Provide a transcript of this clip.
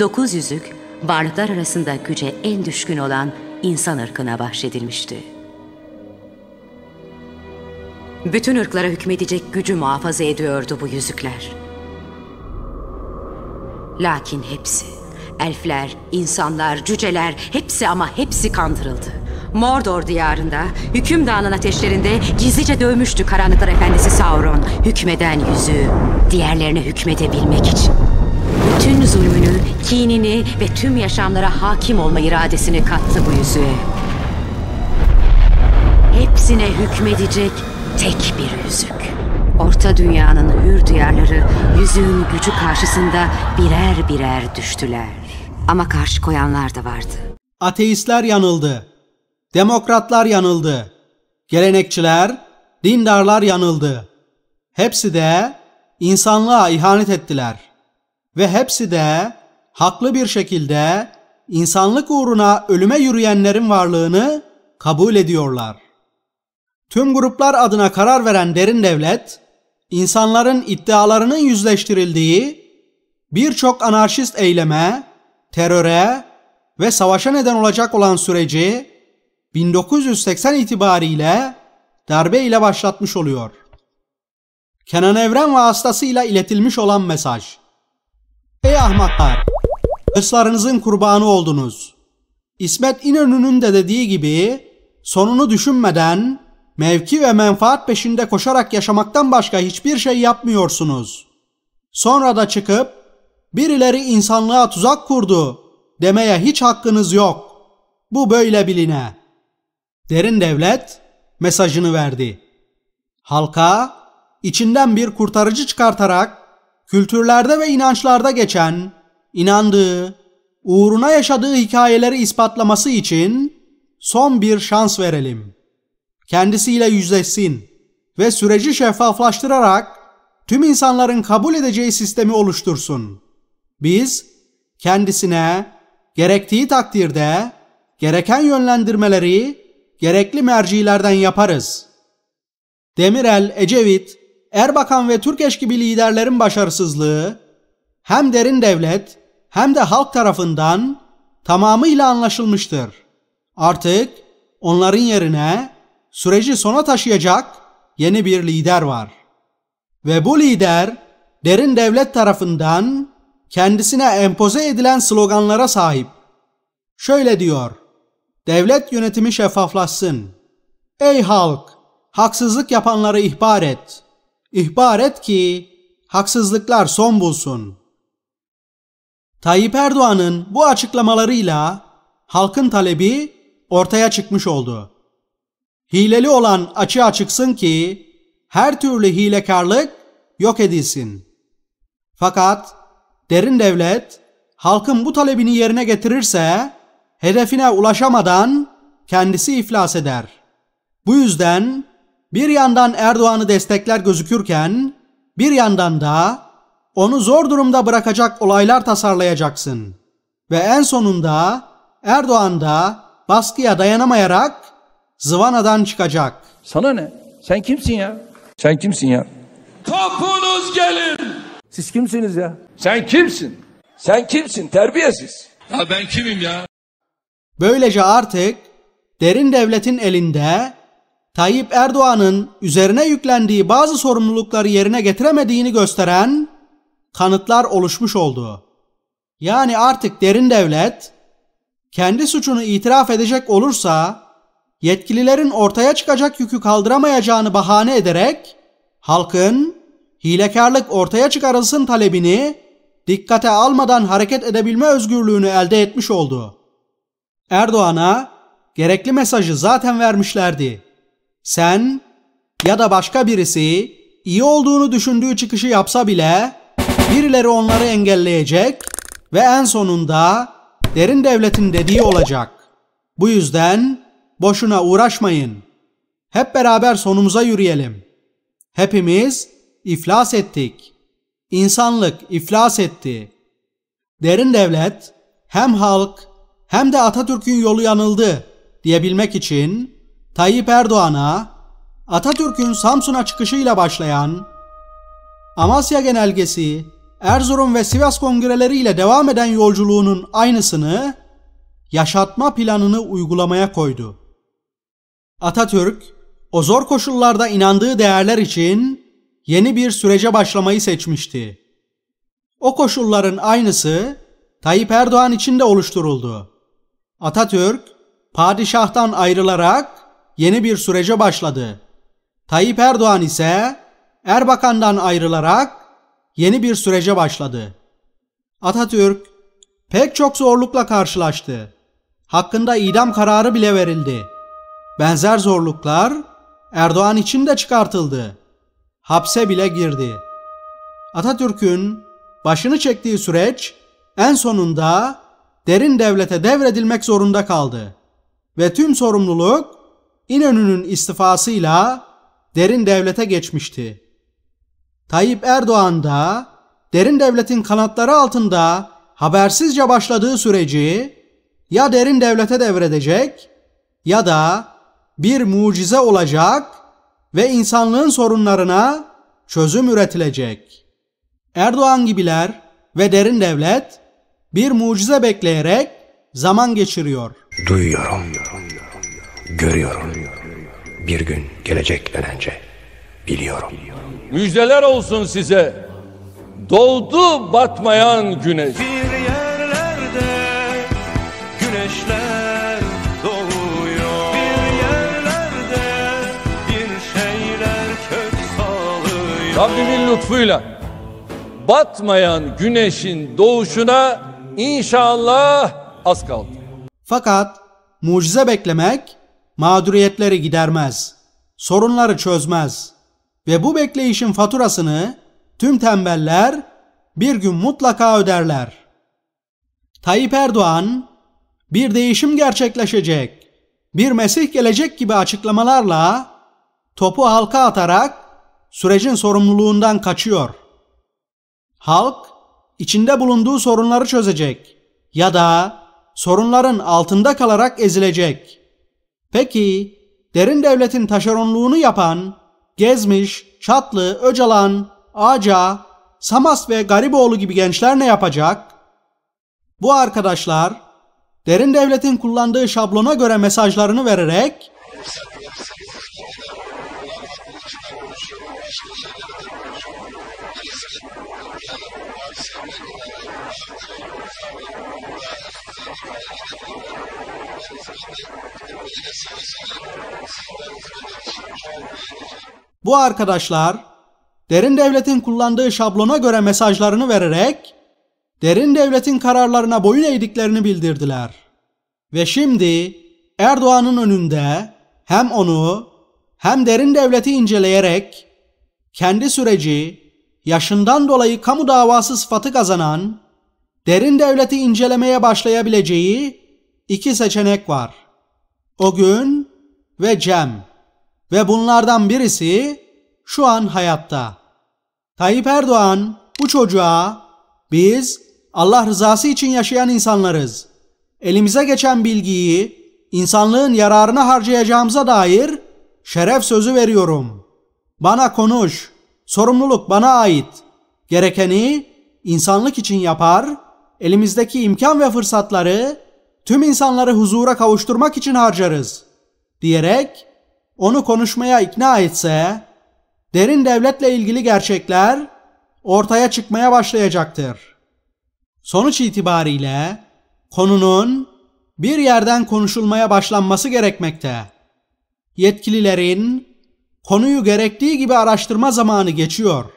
Dokuz yüzük varlıklar arasında güce en düşkün olan insan ırkına bahşedilmişti. Bütün ırklara hükmedecek gücü muhafaza ediyordu bu yüzükler. Lakin hepsi, elfler, insanlar, cüceler, hepsi ama hepsi kandırıldı. Mordor diyarında, hükümdağının ateşlerinde gizlice dövmüştü Karanlıklar Efendisi Sauron, hükmeden yüzüğü, diğerlerine hükmedebilmek için. Bütün zulmünü, kinini ve tüm yaşamlara hakim olma iradesini kattı bu yüzüğe. Hepsine hükmedecek tek bir yüzük. Orta dünyanın hür duyarları yüzüğün gücü karşısında birer birer düştüler. Ama karşı koyanlar da vardı. Ateistler yanıldı. Demokratlar yanıldı. Gelenekçiler, dindarlar yanıldı. Hepsi de insanlığa ihanet ettiler ve hepsi de haklı bir şekilde insanlık uğruna ölüme yürüyenlerin varlığını kabul ediyorlar. Tüm gruplar adına karar veren derin devlet, insanların iddialarının yüzleştirildiği birçok anarşist eyleme, teröre ve savaşa neden olacak olan süreci 1980 itibariyle darbe ile başlatmış oluyor. Kenan Evren vasıtasıyla iletilmiş olan mesaj Ey ahmaklar! Hırslarınızın kurbanı oldunuz. İsmet İnönü'nün de dediği gibi sonunu düşünmeden mevki ve menfaat peşinde koşarak yaşamaktan başka hiçbir şey yapmıyorsunuz. Sonra da çıkıp birileri insanlığa tuzak kurdu demeye hiç hakkınız yok. Bu böyle biline. Derin devlet mesajını verdi. Halka içinden bir kurtarıcı çıkartarak kültürlerde ve inançlarda geçen, inandığı, uğruna yaşadığı hikayeleri ispatlaması için son bir şans verelim. Kendisiyle yüzleşsin ve süreci şeffaflaştırarak tüm insanların kabul edeceği sistemi oluştursun. Biz kendisine gerektiği takdirde gereken yönlendirmeleri gerekli mercilerden yaparız. Demirel Ecevit Erbakan ve Türkeş gibi liderlerin başarısızlığı hem derin devlet hem de halk tarafından tamamıyla anlaşılmıştır. Artık onların yerine süreci sona taşıyacak yeni bir lider var. Ve bu lider derin devlet tarafından kendisine empoze edilen sloganlara sahip. Şöyle diyor. Devlet yönetimi şeffaflaşsın. Ey halk, haksızlık yapanları ihbar et ihbar et ki haksızlıklar son bulsun. Tayyip Erdoğan'ın bu açıklamalarıyla halkın talebi ortaya çıkmış oldu. Hileli olan açığa çıksın ki her türlü hilekarlık yok edilsin. Fakat derin devlet halkın bu talebini yerine getirirse hedefine ulaşamadan kendisi iflas eder. Bu yüzden bir yandan Erdoğan'ı destekler gözükürken bir yandan da onu zor durumda bırakacak olaylar tasarlayacaksın. Ve en sonunda Erdoğan da baskıya dayanamayarak zıvanadan çıkacak. Sana ne? Sen kimsin ya? Sen kimsin ya? Topunuz gelin. Siz kimsiniz ya? Sen kimsin? Sen kimsin? Terbiyesiz. Ya ben kimim ya? Böylece artık derin devletin elinde Tayyip Erdoğan'ın üzerine yüklendiği bazı sorumlulukları yerine getiremediğini gösteren kanıtlar oluşmuş oldu. Yani artık derin devlet kendi suçunu itiraf edecek olursa yetkililerin ortaya çıkacak yükü kaldıramayacağını bahane ederek halkın hilekarlık ortaya çıkarılsın talebini dikkate almadan hareket edebilme özgürlüğünü elde etmiş oldu. Erdoğan'a gerekli mesajı zaten vermişlerdi sen ya da başka birisi iyi olduğunu düşündüğü çıkışı yapsa bile birileri onları engelleyecek ve en sonunda derin devletin dediği olacak. Bu yüzden boşuna uğraşmayın. Hep beraber sonumuza yürüyelim. Hepimiz iflas ettik. İnsanlık iflas etti. Derin devlet hem halk hem de Atatürk'ün yolu yanıldı diyebilmek için Tayyip Erdoğan'a Atatürk'ün Samsun'a çıkışıyla başlayan Amasya Genelgesi, Erzurum ve Sivas kongreleriyle devam eden yolculuğunun aynısını yaşatma planını uygulamaya koydu. Atatürk, o zor koşullarda inandığı değerler için yeni bir sürece başlamayı seçmişti. O koşulların aynısı Tayyip Erdoğan için de oluşturuldu. Atatürk, padişahtan ayrılarak yeni bir sürece başladı. Tayyip Erdoğan ise Erbakan'dan ayrılarak yeni bir sürece başladı. Atatürk pek çok zorlukla karşılaştı. Hakkında idam kararı bile verildi. Benzer zorluklar Erdoğan için de çıkartıldı. Hapse bile girdi. Atatürk'ün başını çektiği süreç en sonunda derin devlete devredilmek zorunda kaldı ve tüm sorumluluk İnönü'nün istifasıyla derin devlete geçmişti. Tayyip Erdoğan da derin devletin kanatları altında habersizce başladığı süreci ya derin devlete devredecek ya da bir mucize olacak ve insanlığın sorunlarına çözüm üretilecek. Erdoğan gibiler ve derin devlet bir mucize bekleyerek zaman geçiriyor. Duyuyorum görüyorum. Bir gün gelecek denence biliyorum. Müjdeler olsun size. Doldu batmayan güneş. Bir yerlerde güneşler doğuyor. Bir yerlerde bir şeyler kök salıyor. Rabbimin lütfuyla batmayan güneşin doğuşuna inşallah az kaldı. Fakat mucize beklemek mağduriyetleri gidermez, sorunları çözmez ve bu bekleyişin faturasını tüm tembeller bir gün mutlaka öderler. Tayyip Erdoğan bir değişim gerçekleşecek, bir Mesih gelecek gibi açıklamalarla topu halka atarak sürecin sorumluluğundan kaçıyor. Halk içinde bulunduğu sorunları çözecek ya da sorunların altında kalarak ezilecek. Peki derin devletin taşeronluğunu yapan Gezmiş, Çatlı, Öcalan, Ağca, Samas ve Gariboğlu gibi gençler ne yapacak? Bu arkadaşlar derin devletin kullandığı şablona göre mesajlarını vererek bu arkadaşlar derin devletin kullandığı şablona göre mesajlarını vererek derin devletin kararlarına boyun eğdiklerini bildirdiler. Ve şimdi Erdoğan'ın önünde hem onu hem derin devleti inceleyerek kendi süreci yaşından dolayı kamu davası sıfatı kazanan derin devleti incelemeye başlayabileceği iki seçenek var. O gün ve Cem. Ve bunlardan birisi şu an hayatta. Tayyip Erdoğan bu çocuğa biz Allah rızası için yaşayan insanlarız. Elimize geçen bilgiyi insanlığın yararına harcayacağımıza dair şeref sözü veriyorum. Bana konuş. Sorumluluk bana ait. Gerekeni insanlık için yapar.'' elimizdeki imkan ve fırsatları tüm insanları huzura kavuşturmak için harcarız diyerek onu konuşmaya ikna etse derin devletle ilgili gerçekler ortaya çıkmaya başlayacaktır. Sonuç itibariyle konunun bir yerden konuşulmaya başlanması gerekmekte. Yetkililerin konuyu gerektiği gibi araştırma zamanı geçiyor.